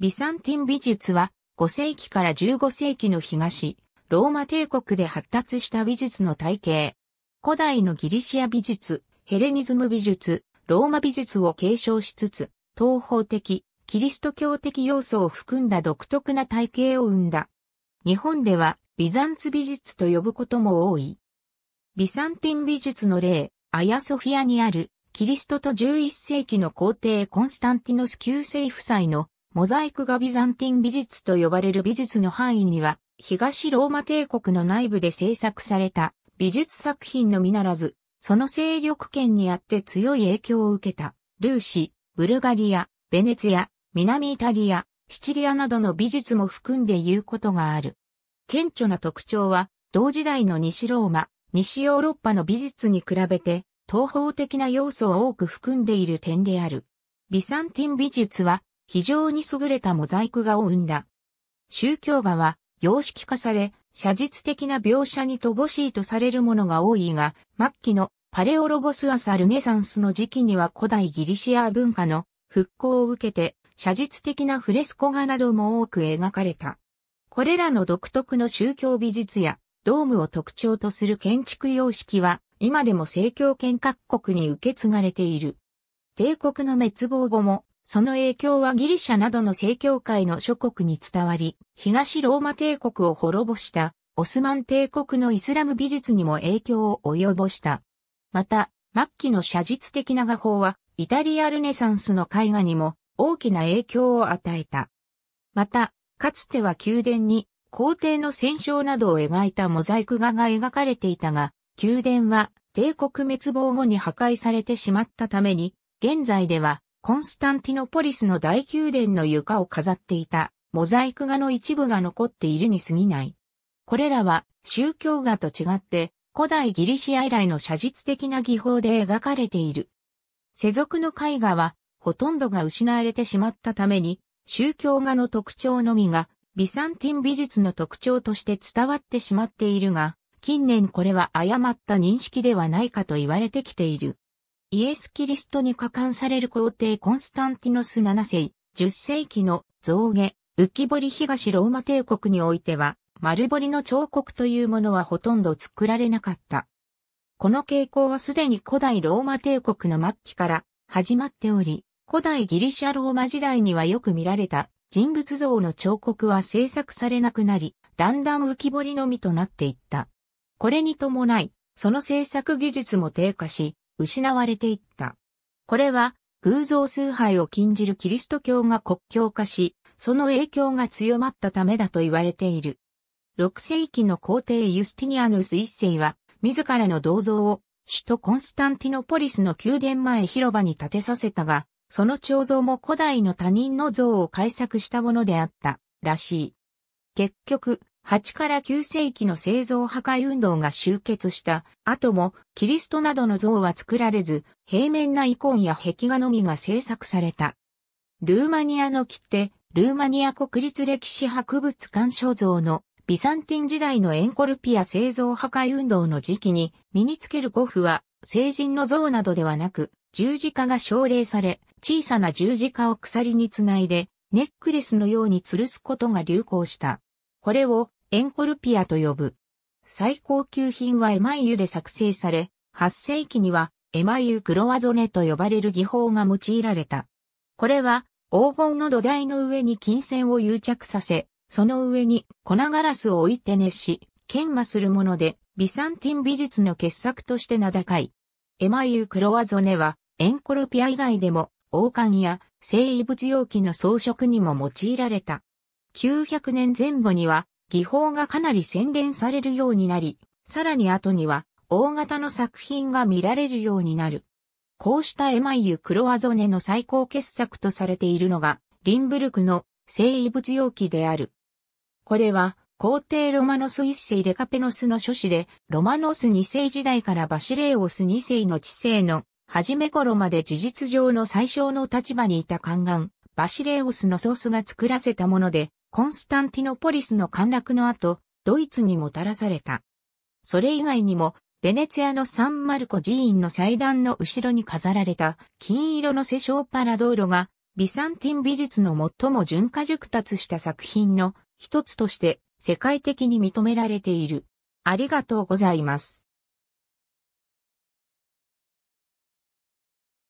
ビサンティン美術は5世紀から15世紀の東、ローマ帝国で発達した美術の体系。古代のギリシア美術、ヘレニズム美術、ローマ美術を継承しつつ、東方的、キリスト教的要素を含んだ独特な体系を生んだ。日本ではビザンツ美術と呼ぶことも多い。ビサンティン美術の例、アヤソフィアにあるキリストと11世紀の皇帝コンスタンティノス旧政夫妻のモザイク画ビザンティン美術と呼ばれる美術の範囲には、東ローマ帝国の内部で制作された美術作品のみならず、その勢力圏にあって強い影響を受けた、ルーシ、ブルガリア、ベネツィア、南イタリア、シチリアなどの美術も含んで言うことがある。顕著な特徴は、同時代の西ローマ、西ヨーロッパの美術に比べて、東方的な要素を多く含んでいる点である。ビサンティン美術は非常に優れたモザイク画を生んだ。宗教画は様式化され、写実的な描写に乏しいとされるものが多いが、末期のパレオロゴスアサルネサンスの時期には古代ギリシア文化の復興を受けて、写実的なフレスコ画なども多く描かれた。これらの独特の宗教美術やドームを特徴とする建築様式は今でも正教圏各国に受け継がれている。帝国の滅亡後もその影響はギリシャなどの正教会の諸国に伝わり、東ローマ帝国を滅ぼしたオスマン帝国のイスラム美術にも影響を及ぼした。また、末期の写実的な画法は、イタリアルネサンスの絵画にも大きな影響を与えた。また、かつては宮殿に皇帝の戦勝などを描いたモザイク画が描かれていたが、宮殿は帝国滅亡後に破壊されてしまったために、現在ではコンスタンティノポリスの大宮殿の床を飾っていたモザイク画の一部が残っているに過ぎない。これらは宗教画と違って古代ギリシア以来の写実的な技法で描かれている。世俗の絵画はほとんどが失われてしまったために宗教画の特徴のみがビサンティン美術の特徴として伝わってしまっているが、近年これは誤った認識ではないかと言われてきている。イエス・キリストに加冠される皇帝コンスタンティノス7世、10世紀の造下、浮き彫り東ローマ帝国においては、丸彫りの彫刻というものはほとんど作られなかった。この傾向はすでに古代ローマ帝国の末期から始まっており、古代ギリシャローマ時代にはよく見られた人物像の彫刻は制作されなくなり、だんだん浮き彫りのみとなっていった。これに伴い、その制作技術も低下し、失われていった。これは、偶像崇拝を禁じるキリスト教が国教化し、その影響が強まったためだと言われている。6世紀の皇帝ユスティニアヌス一世は、自らの銅像を首都コンスタンティノポリスの宮殿前広場に建てさせたが、その彫像も古代の他人の像を改作したものであったらしい。結局、8から9世紀の製造破壊運動が終結した後もキリストなどの像は作られず平面なイコンや壁画のみが制作された。ルーマニアの切手、ルーマニア国立歴史博物館所蔵のビサンティン時代のエンコルピア製造破壊運動の時期に身につけるゴフは成人の像などではなく十字架が奨励され小さな十字架を鎖につないでネックレスのように吊るすことが流行した。これをエンコルピアと呼ぶ。最高級品はエマイユで作成され、8世紀にはエマイユクロワゾネと呼ばれる技法が用いられた。これは黄金の土台の上に金線を癒着させ、その上に粉ガラスを置いて熱し、研磨するもので、ビサンティン美術の傑作として名高い。エマユクロワゾネは、エンコルピア以外でも、王冠や生遺物容器の装飾にも用いられた。900年前後には技法がかなり洗練されるようになり、さらに後には大型の作品が見られるようになる。こうしたエマイユ・クロアゾネの最高傑作とされているのが、リンブルクの聖遺物容器である。これは、皇帝ロマノス一世レカペノスの書士で、ロマノス二世時代からバシレーオス二世の治世の、初め頃まで事実上の最小の立場にいた宦官、バシレーオスのソースが作らせたもので、コンスタンティノポリスの陥落の後、ドイツにもたらされた。それ以外にも、ベネツィアのサンマルコ寺院の祭壇の後ろに飾られた金色のセショーパラ道路が、ビサンティン美術の最も純化熟達した作品の一つとして世界的に認められている。ありがとうございます。